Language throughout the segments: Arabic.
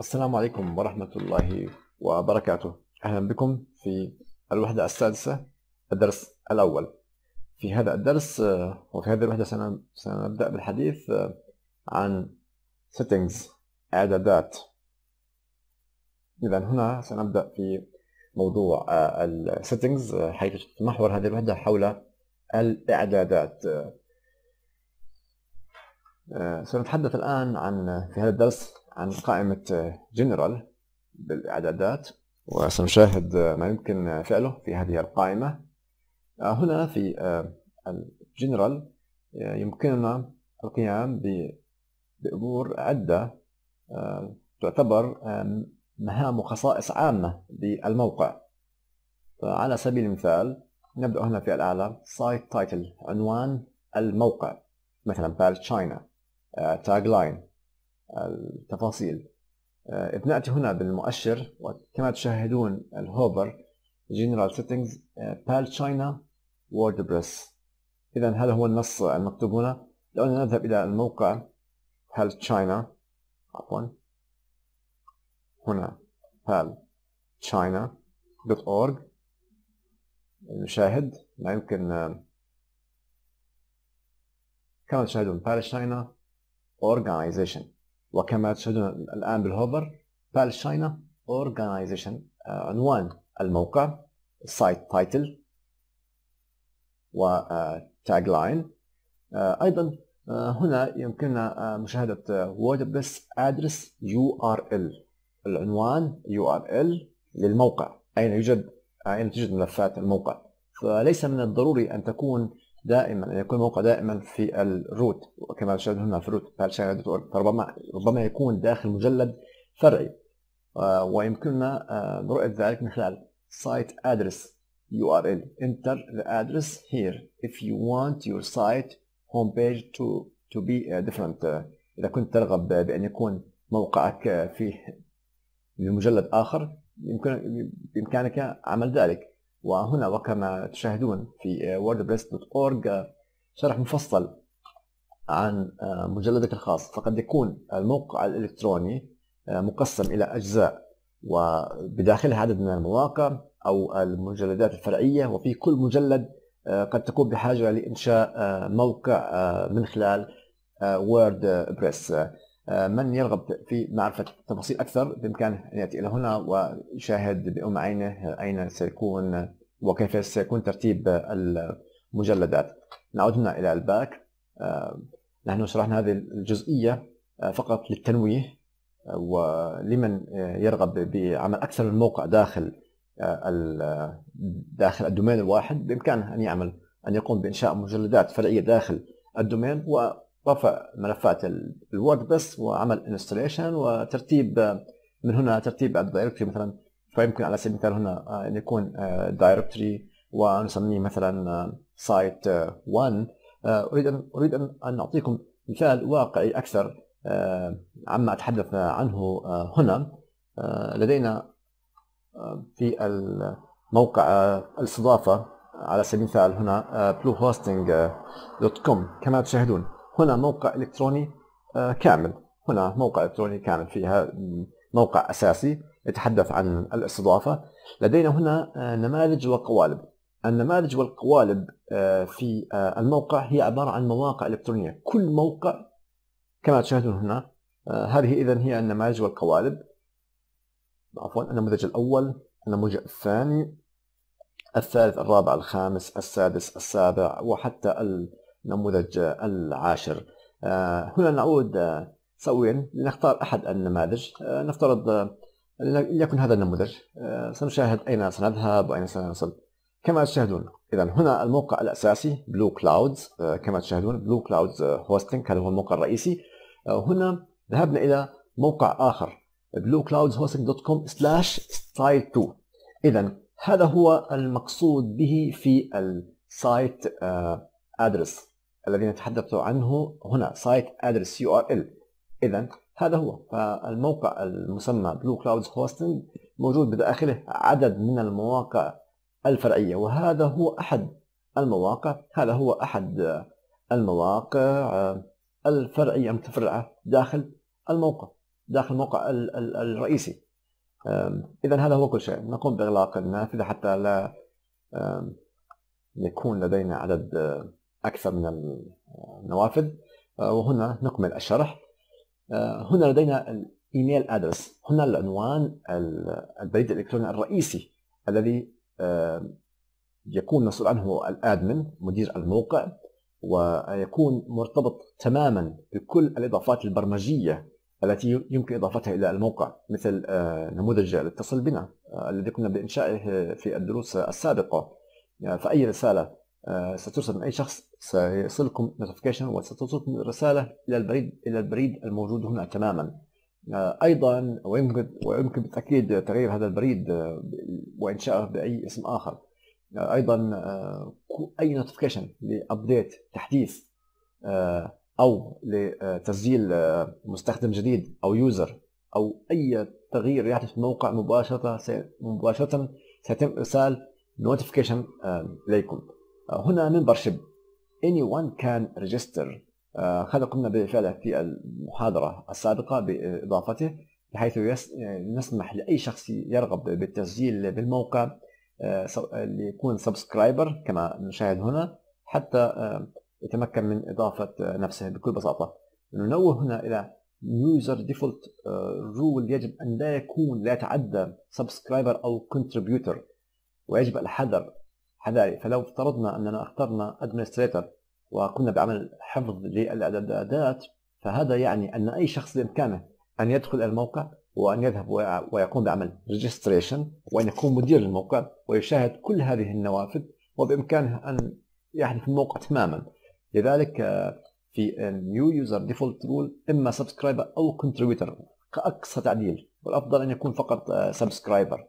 السلام عليكم ورحمة الله وبركاته أهلا بكم في الوحدة السادسة الدرس الأول في هذا الدرس وفي هذه الوحدة سنبدأ بالحديث عن settings إعدادات إذا هنا سنبدأ في موضوع آه، settings حيث تتمحور هذه الوحدة حول الإعدادات آه، سنتحدث الآن عن في هذا الدرس عن قائمة جنرال بالإعدادات وسنشاهد ما يمكن فعله في هذه القائمة هنا في آه، الجنرال آه، يمكننا القيام بأمور عدة آه، تعتبر مهام وخصائص عامة للموقع فعلى سبيل المثال نبدأ هنا في الأعلى سايت تايتل عنوان الموقع مثلا بال تشاينا Tagline لاين التفاصيل إذ آه، نأتي هنا بالمؤشر وكما تشاهدون الهوفر جنرال سيتنجز آه، بال تشاينا WordPress إذا هذا هو النص المكتوب هنا لو نذهب إلى الموقع بال تشاينا عفوا هنا بال تشاينا دوت أورج نشاهد لا يمكن آه، كما تشاهدون بال تشاينا organization وكما تشاهدون الآن بالهوبر بال شاينا اورجانيزيشن عنوان الموقع سايت تايتل وتاج لاين أيضا آه، هنا يمكننا آه، مشاهدة بريس ادرس يو ار ال العنوان يو ار ال للموقع أين يوجد آه، أين توجد ملفات الموقع فليس من الضروري أن تكون دائما أن يكون الموقع دائما في الروت كما شاهدنا هنا في الروت فربما ربما يكون داخل مجلد فرعي آه، ويمكننا آه، رؤية ذلك من خلال site address URL enter the address here if you want your site بيج تو to be uh, different آه، إذا كنت ترغب بأن يكون موقعك في مجلد آخر يمكن بإمكانك عمل ذلك وهنا وكما تشاهدون في wordpress.org شرح مفصل عن آه، مجلدك الخاص فقد يكون الموقع الإلكتروني آه، مقسم إلى أجزاء وبداخلها عدد من المواقع أو المجلدات الفرعية وفي كل مجلد آه، قد تكون بحاجة لإنشاء موقع من خلال وورد بريس آه، من يرغب في معرفة تفاصيل أكثر بإمكانه أن يأتي إلى هنا ويشاهد بأم عينه أين سيكون وكيف سيكون ترتيب المجلدات نعود هنا إلى الباك آه، نحن شرحنا هذه الجزئية آه، فقط للتنويه ولمن يرغب بعمل أكثر من موقع داخل داخل الدومين الواحد بإمكانه أن يعمل أن يقوم بإنشاء مجلدات فرعية داخل الدومين و رفع ملفات بس وعمل انستليشن وترتيب من هنا ترتيب الدايركتري مثلا فيمكن على سبيل المثال هنا آه، ان يكون دايركتري آه، ونسميه مثلا سايت آه، 1 اريد ان اريد ان اعطيكم مثال واقعي اكثر عما اتحدث عنه هنا لدينا في الموقع الاستضافه على سبيل المثال هنا بلو هوستنج دوت كوم كما تشاهدون هنا موقع إلكتروني آه، كامل هنا موقع إلكتروني كامل فيها آه، موقع أساسي يتحدث عن الاستضافة لدينا هنا آه، نماذج وقوالب النماذج والقوالب في الموقع هي عبارة عن مواقع إلكترونية كل موقع كما تشاهدون هنا هذه إذا هي النماذج والقوالب عفوا النموذج الأول النموذج الثاني الثالث الرابع الخامس السادس السابع وحتى النموذج آه، العاشر آه، هنا نعود آه، سويا لنختار أحد النماذج نفترض ليكن هذا النموذج سنشاهد أين سنذهب وأين سنصل كما تشاهدون إذا هنا الموقع الأساسي بلو كلاودز كما تشاهدون بلو كلاودز هوستنج هذا هو الموقع الرئيسي هنا ذهبنا إلى موقع آخر بلو كلاودز هوستنج دوت كوم سلاش ستايل 2 إذا هذا هو المقصود به في السايت ادرس الذي نتحدث عنه هنا سايت ادرس يو ار ال اذا هذا هو فالموقع المسمى بلو كلاودز هوستنج موجود بداخله عدد من المواقع الفرعيه وهذا هو احد المواقع هذا هو احد المواقع آه، الفرعيه المتفرعه داخل الموقع داخل الموقع الرئيسي اذا هذا هو كل شيء نقوم باغلاق النافذه حتى لا يكون لدينا عدد آه، أكثر من النوافذ آه، وهنا نكمل الشرح آه، هنا لدينا الإيميل أدرس هنا العنوان البريد الإلكتروني الرئيسي الذي آه، يكون مسؤول عنه الادمن مدير الموقع ويكون مرتبط تماما بكل الاضافات البرمجيه التي يمكن اضافتها الى الموقع مثل نموذج الاتصل بنا الذي كنا بانشائه في الدروس السابقه يعني فاي رساله آه، سترسل من أي شخص سيصلكم نوتيفيكيشن وستوصلكم رسالة إلى البريد إلى البريد الموجود هنا تماما آه، أيضا ويمكن ويمكن بالتأكيد تغيير هذا البريد آه، وإنشائه بأي اسم آخر أيضا أي نوتيفيكيشن لأبديت تحديث أو لتسجيل مستخدم جديد أو يوزر أو أي تغيير يحدث في الموقع مباشرة مباشرة سيتم إرسال نوتيفيكيشن إليكم هنا ممبرشيب anyone can register هذا آه، قمنا بفعله في المحاضرة السابقة بإضافته بحيث نسمح لأي شخص يرغب بالتسجيل بالموقع آه، ليكون سبسكرايبر كما نشاهد هنا حتى آه، يتمكن من إضافة نفسه بكل بساطة ننوه هنا إلى يوزر ديفولت رول يجب أن لا يكون لا يتعدى سبسكرايبر أو كونتريبيوتر ويجب الحذر هذا فلو افترضنا أننا اخترنا administrator وقمنا بعمل حفظ للإعدادات فهذا يعني أن أي شخص بإمكانه أن يدخل الموقع وأن يذهب ويقوم بعمل registration وأن يكون مدير الموقع ويشاهد كل هذه النوافذ وبإمكانه أن يحذف الموقع تماما لذلك آه، في نيو يوزر ديفولت رول إما سبسكرايبر أو كونتريبيوتر كأقصى تعديل والأفضل أن يكون فقط سبسكرايبر آه،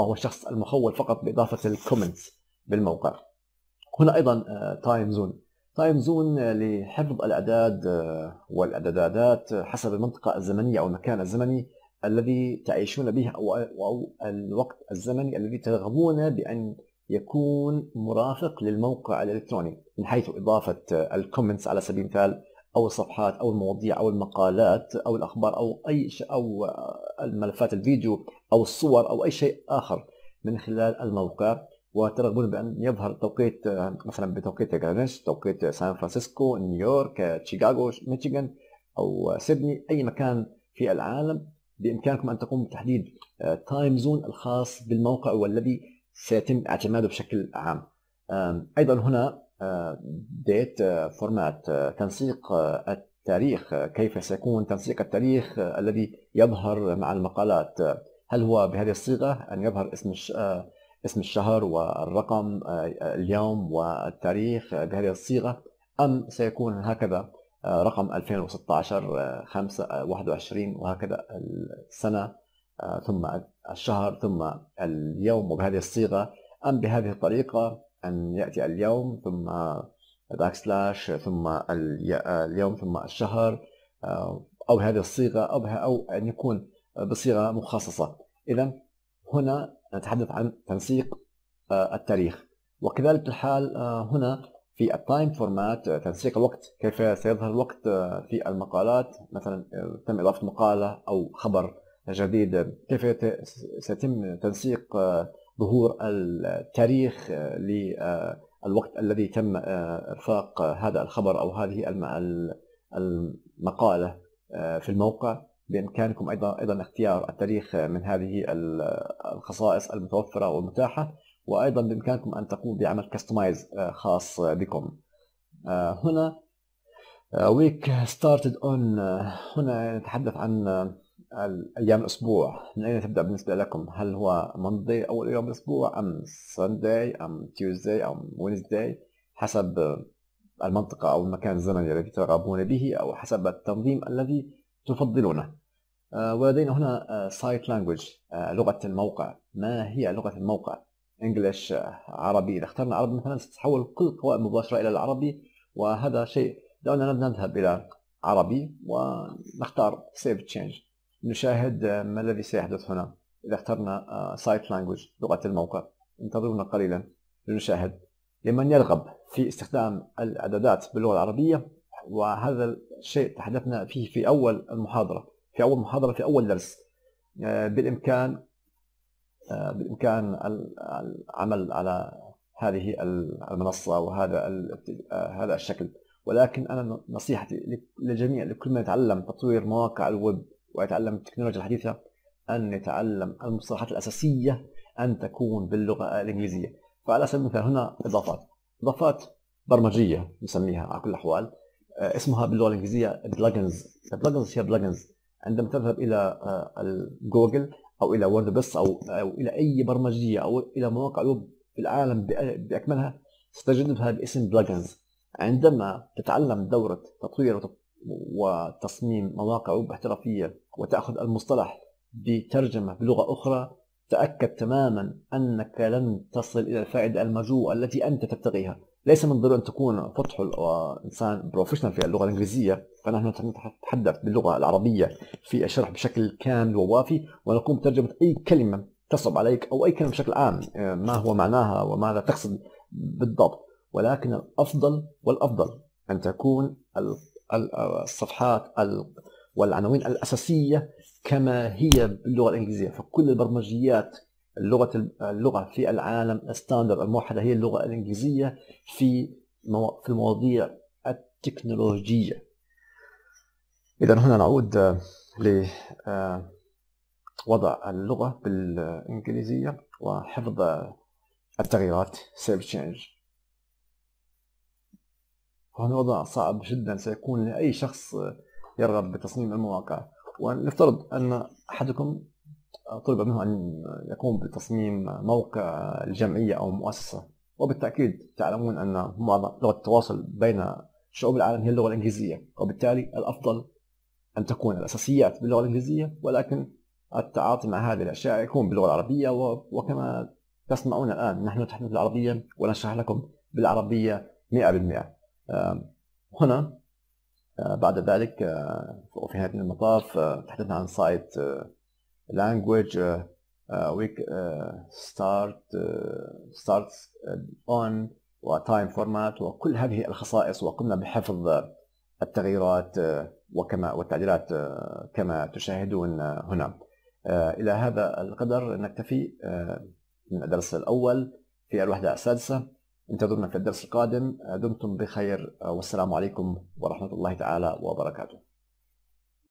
وهو الشخص المخول فقط بإضافة الكومنتس بالموقع هنا أيضا تايم زون تايم زون لحفظ الأعداد آه، والإعدادات آه، حسب المنطقة الزمنية أو المكان الزمني الذي تعيشون به أو الوقت الزمني الذي ترغبون بأن يكون مرافق للموقع الإلكتروني من حيث إضافة آه، الكومنتس على سبيل المثال أو الصفحات أو المواضيع أو المقالات أو الأخبار أو أي شيء أو الملفات الفيديو أو الصور أو أي شيء آخر من خلال الموقع وترغبون بأن يظهر توقيت مثلا بتوقيت غرينتش توقيت سان فرانسيسكو نيويورك شيكاغو ميشيغان أو سيدني أي مكان في العالم بإمكانكم أن تقوموا بتحديد تايم آه، زون الخاص بالموقع والذي سيتم اعتماده بشكل عام أيضا هنا ديت آه، فورمات آه، تنسيق التاريخ كيف سيكون تنسيق التاريخ الذي يظهر مع المقالات هل هو بهذه الصيغة أن يظهر اسم اسم الشهر والرقم آه، اليوم والتاريخ آه، بهذه الصيغة أم سيكون هكذا آه، رقم 2016 5 21 وهكذا السنة ثم الشهر ثم اليوم وبهذه الصيغة أم بهذه الطريقة أن يأتي اليوم ثم باك سلاش ثم اليوم ثم الشهر أو بهذه الصيغة أو أو أن يكون بصيغة مخصصة إذا هنا نتحدث عن تنسيق آه، التاريخ وكذلك الحال آه، هنا في التايم فورمات آه، تنسيق الوقت كيف سيظهر الوقت في المقالات مثلا تم إضافة مقالة أو خبر جديد كيف سيتم تنسيق ظهور التاريخ للوقت الذي تم إرفاق هذا الخبر أو هذه المقالة في الموقع بإمكانكم أيضا أيضا اختيار التاريخ من هذه الخصائص المتوفرة والمتاحة وأيضا بإمكانكم أن تقوموا بعمل كستمايز خاص بكم هنا ويك ستارتد اون هنا نتحدث عن ايام الاسبوع من اين تبدا بالنسبه لكم هل هو مندي اول يوم الاسبوع ام سانداي ام تيوزداي ام وينزداي حسب المنطقه او المكان الزمني الذي ترغبون به او حسب التنظيم الذي تفضلونه آه، ولدينا هنا سايت آه، لانجوج آه، لغة الموقع ما هي لغة الموقع انجلش عربي اذا اخترنا عربي مثلا ستتحول كل القوائم مباشرة الى العربي وهذا شيء دعونا نذهب الى عربي ونختار سيف تشينج نشاهد ما الذي سيحدث هنا اذا اخترنا سايت لانجوج لغة الموقع انتظرونا قليلا لنشاهد لمن يرغب في استخدام الاعدادات باللغة العربية وهذا الشيء تحدثنا فيه في اول المحاضرة في اول محاضره في اول درس آه، بالامكان آه، بالامكان العمل على هذه المنصه وهذا آه، هذا الشكل ولكن انا نصيحتي للجميع لكل من يتعلم تطوير مواقع الويب ويتعلم التكنولوجيا الحديثه ان يتعلم المصطلحات الاساسيه ان تكون باللغه الانجليزيه فعلى سبيل المثال هنا اضافات اضافات برمجيه نسميها على كل الاحوال اسمها باللغه الانجليزيه بلجنز البلجنز هي بلجنز عندما تذهب إلى آه، جوجل أو إلى وورد أو, أو إلى أي برمجية أو إلى مواقع ويب في العالم بأكملها ستجدها باسم بلجنز عندما تتعلم دورة تطوير وتصميم مواقع ويب احترافية وتأخذ المصطلح بترجمة بلغة أخرى تأكد تماما أنك لن تصل إلى الفائدة المرجوة التي أنت تبتغيها ليس من الضروري ان تكون فتح آه، انسان بروفيشنال في اللغه الانجليزيه فنحن نتحدث باللغه العربيه في الشرح بشكل كامل ووافي ونقوم بترجمه اي كلمه تصعب عليك او اي كلمه بشكل عام آه، ما هو معناها وماذا تقصد بالضبط ولكن الافضل والافضل ان تكون الصفحات والعناوين الاساسيه كما هي باللغه الانجليزيه فكل البرمجيات اللغة اللغة في العالم الستاندر الموحدة هي اللغة الإنجليزية في في المواضيع التكنولوجية إذا هنا نعود آه، لوضع آه، اللغة بالإنجليزية وحفظ آه، التغييرات save change وهنا وضع صعب جدا سيكون لأي شخص يرغب بتصميم المواقع ونفترض أن أحدكم طلب منه أن يقوم بتصميم موقع الجمعية أو المؤسسة وبالتأكيد تعلمون أن لغة التواصل بين شعوب العالم هي اللغة الإنجليزية وبالتالي الأفضل أن تكون الأساسيات باللغة الإنجليزية ولكن التعاطي مع هذه الأشياء يكون باللغة العربية وكما تسمعون الآن نحن نتحدث بالعربية ونشرح لكم بالعربية 100% آه، هنا آه، بعد ذلك وفي آه، نهاية المطاف تحدثنا عن سايت language uh, uh, we uh, start starts on وتايم فورمات وكل هذه الخصائص وقمنا بحفظ التغييرات وكما والتعديلات كما تشاهدون هنا إلى هذا القدر نكتفي من الدرس الأول في الوحدة السادسة انتظرونا في الدرس القادم دمتم بخير والسلام عليكم ورحمة الله تعالى وبركاته